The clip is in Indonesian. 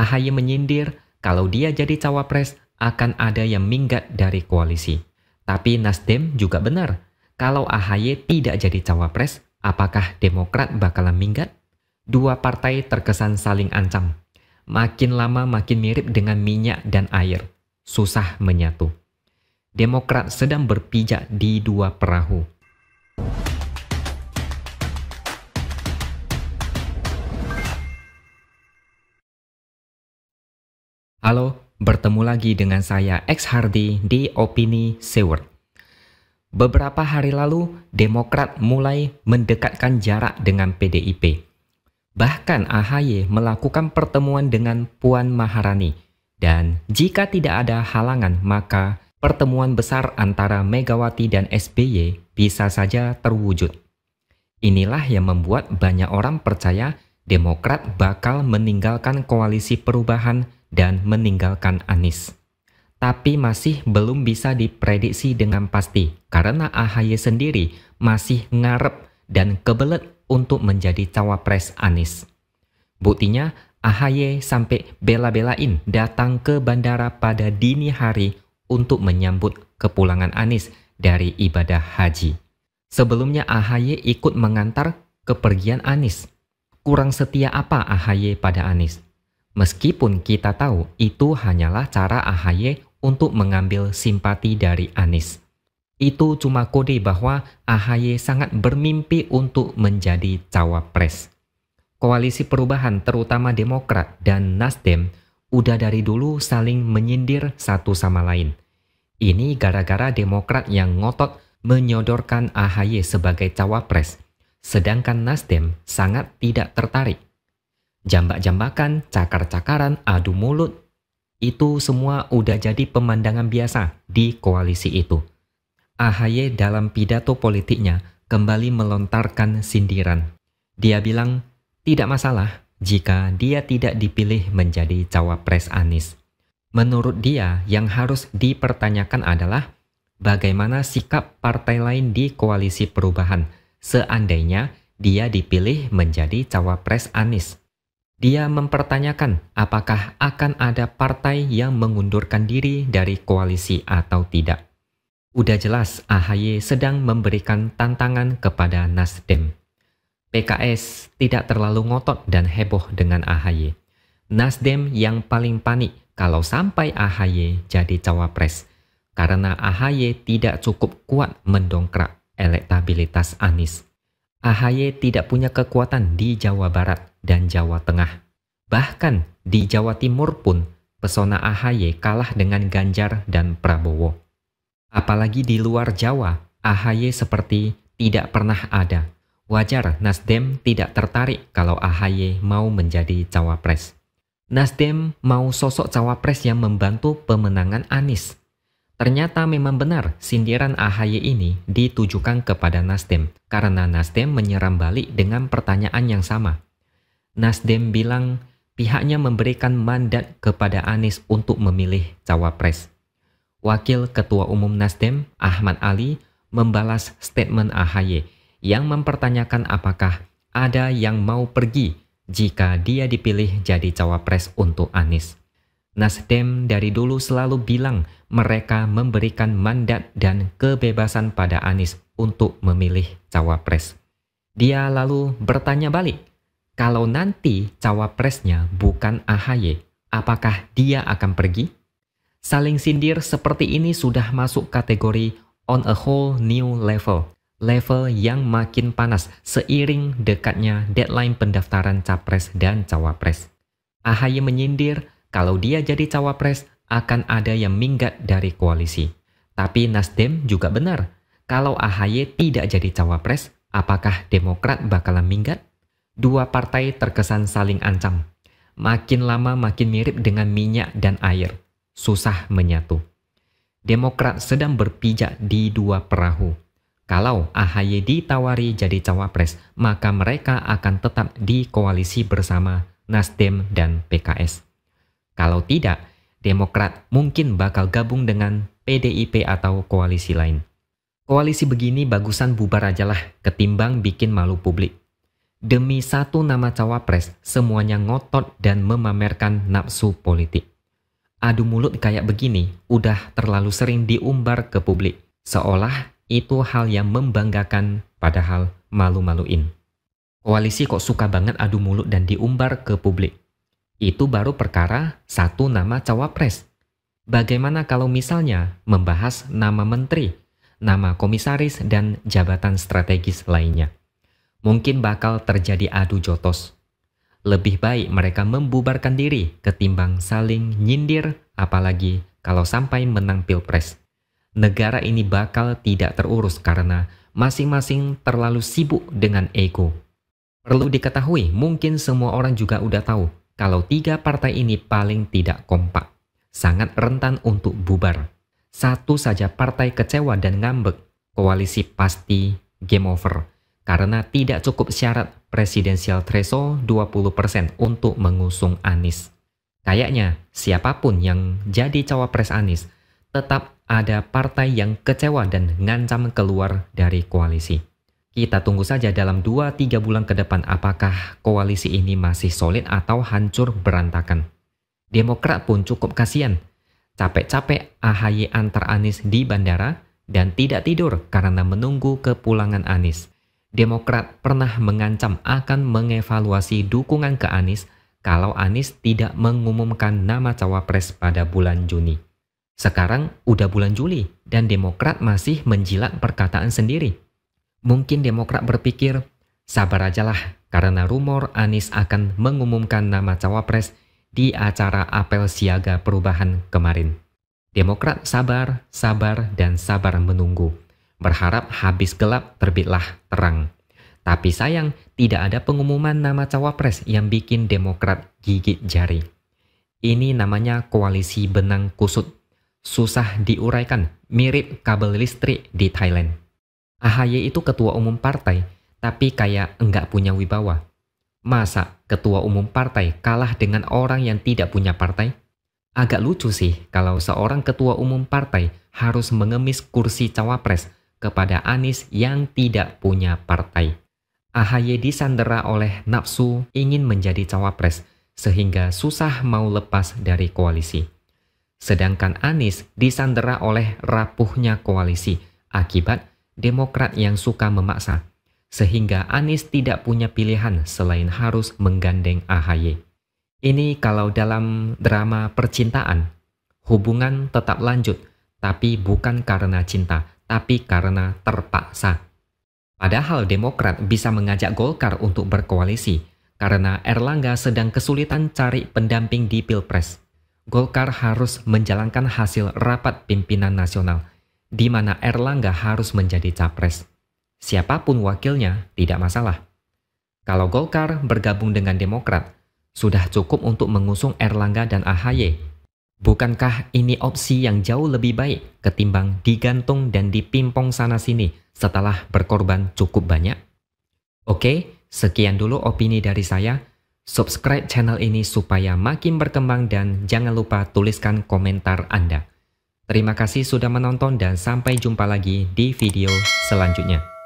AHY menyindir kalau dia jadi cawapres akan ada yang minggat dari koalisi. Tapi Nasdem juga benar, kalau AHY tidak jadi cawapres, apakah Demokrat bakalan minggat? Dua partai terkesan saling ancam. Makin lama makin mirip dengan minyak dan air. Susah menyatu. Demokrat sedang berpijak di dua perahu. Halo, bertemu lagi dengan saya X Hardy di Opini Seward. Beberapa hari lalu, Demokrat mulai mendekatkan jarak dengan PDIP. Bahkan AHY melakukan pertemuan dengan Puan Maharani. Dan jika tidak ada halangan, maka pertemuan besar antara Megawati dan SBY bisa saja terwujud. Inilah yang membuat banyak orang percaya Demokrat bakal meninggalkan koalisi perubahan dan meninggalkan Anies. Tapi masih belum bisa diprediksi dengan pasti karena AHY sendiri masih ngarep dan kebelet untuk menjadi cawapres Anies. Buktinya AHY sampai bela-belain datang ke bandara pada dini hari untuk menyambut kepulangan Anies dari ibadah haji. Sebelumnya AHY ikut mengantar kepergian Anies. Kurang setia apa AHY pada Anies? Meskipun kita tahu itu hanyalah cara AHY untuk mengambil simpati dari Anies. Itu cuma kode bahwa AHY sangat bermimpi untuk menjadi cawapres. Koalisi perubahan terutama Demokrat dan Nasdem udah dari dulu saling menyindir satu sama lain. Ini gara-gara Demokrat yang ngotot menyodorkan AHY sebagai cawapres, sedangkan Nasdem sangat tidak tertarik jambak-jambakan, cakar-cakaran, adu mulut, itu semua udah jadi pemandangan biasa di koalisi itu. AHY dalam pidato politiknya kembali melontarkan sindiran. Dia bilang, tidak masalah jika dia tidak dipilih menjadi cawapres Anies. Menurut dia, yang harus dipertanyakan adalah bagaimana sikap partai lain di koalisi perubahan seandainya dia dipilih menjadi cawapres Anies. Dia mempertanyakan apakah akan ada partai yang mengundurkan diri dari koalisi atau tidak. Udah jelas AHY sedang memberikan tantangan kepada Nasdem. PKS tidak terlalu ngotot dan heboh dengan AHY. Nasdem yang paling panik kalau sampai AHY jadi cawapres karena AHY tidak cukup kuat mendongkrak elektabilitas Anies. AHY tidak punya kekuatan di Jawa Barat dan Jawa Tengah. Bahkan di Jawa Timur pun pesona AHY kalah dengan Ganjar dan Prabowo. Apalagi di luar Jawa, AHY seperti tidak pernah ada. Wajar Nasdem tidak tertarik kalau AHY mau menjadi cawapres. Nasdem mau sosok cawapres yang membantu pemenangan Anies. Ternyata memang benar sindiran AHY ini ditujukan kepada Nasdem karena Nasdem menyerang balik dengan pertanyaan yang sama. Nasdem bilang pihaknya memberikan mandat kepada Anies untuk memilih cawapres. Wakil Ketua Umum Nasdem, Ahmad Ali, membalas statement AHY yang mempertanyakan apakah ada yang mau pergi jika dia dipilih jadi cawapres untuk Anies. Nasdem dari dulu selalu bilang mereka memberikan mandat dan kebebasan pada Anies untuk memilih cawapres. Dia lalu bertanya balik, kalau nanti cawapresnya bukan AHY, apakah dia akan pergi? Saling sindir seperti ini sudah masuk kategori on a whole new level. Level yang makin panas seiring dekatnya deadline pendaftaran capres dan cawapres. AHY menyindir kalau dia jadi cawapres akan ada yang minggat dari koalisi. Tapi Nasdem juga benar. Kalau AHY tidak jadi cawapres, apakah Demokrat bakalan minggat? Dua partai terkesan saling ancam. Makin lama makin mirip dengan minyak dan air. Susah menyatu. Demokrat sedang berpijak di dua perahu. Kalau AHY ditawari jadi cawapres, maka mereka akan tetap di koalisi bersama Nasdem dan PKS. Kalau tidak, Demokrat mungkin bakal gabung dengan PDIP atau koalisi lain. Koalisi begini bagusan bubar ajalah ketimbang bikin malu publik. Demi satu nama cawapres, semuanya ngotot dan memamerkan nafsu politik. Adu mulut kayak begini udah terlalu sering diumbar ke publik, seolah itu hal yang membanggakan padahal malu-maluin. Koalisi kok suka banget adu mulut dan diumbar ke publik. Itu baru perkara satu nama cawapres. Bagaimana kalau misalnya membahas nama menteri, nama komisaris, dan jabatan strategis lainnya? mungkin bakal terjadi adu jotos. Lebih baik mereka membubarkan diri ketimbang saling nyindir apalagi kalau sampai menang pilpres. Negara ini bakal tidak terurus karena masing-masing terlalu sibuk dengan ego. Perlu diketahui, mungkin semua orang juga udah tahu kalau tiga partai ini paling tidak kompak, sangat rentan untuk bubar. Satu saja partai kecewa dan ngambek, koalisi pasti game over karena tidak cukup syarat presidensial threshold 20% untuk mengusung Anies. Kayaknya siapapun yang jadi cawapres Anies tetap ada partai yang kecewa dan ngancam keluar dari koalisi. Kita tunggu saja dalam 2-3 bulan ke depan apakah koalisi ini masih solid atau hancur berantakan. Demokrat pun cukup kasihan. Capek-capek AHY antar Anies di bandara dan tidak tidur karena menunggu kepulangan Anies. Demokrat pernah mengancam akan mengevaluasi dukungan ke Anies kalau Anies tidak mengumumkan nama cawapres pada bulan Juni. Sekarang udah bulan Juli dan Demokrat masih menjilat perkataan sendiri. Mungkin Demokrat berpikir, sabar ajalah karena rumor Anies akan mengumumkan nama cawapres di acara apel siaga perubahan kemarin. Demokrat sabar, sabar, dan sabar menunggu berharap habis gelap terbitlah terang. Tapi sayang, tidak ada pengumuman nama cawapres yang bikin Demokrat gigit jari. Ini namanya koalisi benang kusut. Susah diuraikan, mirip kabel listrik di Thailand. Ahaye itu ketua umum partai, tapi kayak enggak punya wibawa. Masa ketua umum partai kalah dengan orang yang tidak punya partai? Agak lucu sih kalau seorang ketua umum partai harus mengemis kursi cawapres kepada Anis yang tidak punya partai. AHY disandera oleh nafsu ingin menjadi cawapres sehingga susah mau lepas dari koalisi. Sedangkan Anis disandera oleh rapuhnya koalisi akibat Demokrat yang suka memaksa sehingga Anis tidak punya pilihan selain harus menggandeng AHY. Ini kalau dalam drama percintaan, hubungan tetap lanjut, tapi bukan karena cinta, tapi karena terpaksa. Padahal Demokrat bisa mengajak Golkar untuk berkoalisi karena Erlangga sedang kesulitan cari pendamping di Pilpres. Golkar harus menjalankan hasil rapat pimpinan nasional, di mana Erlangga harus menjadi capres. Siapapun wakilnya tidak masalah. Kalau Golkar bergabung dengan Demokrat, sudah cukup untuk mengusung Erlangga dan AHY Bukankah ini opsi yang jauh lebih baik ketimbang digantung dan dipimpong sana-sini setelah berkorban cukup banyak? Oke, sekian dulu opini dari saya. Subscribe channel ini supaya makin berkembang dan jangan lupa tuliskan komentar Anda. Terima kasih sudah menonton dan sampai jumpa lagi di video selanjutnya.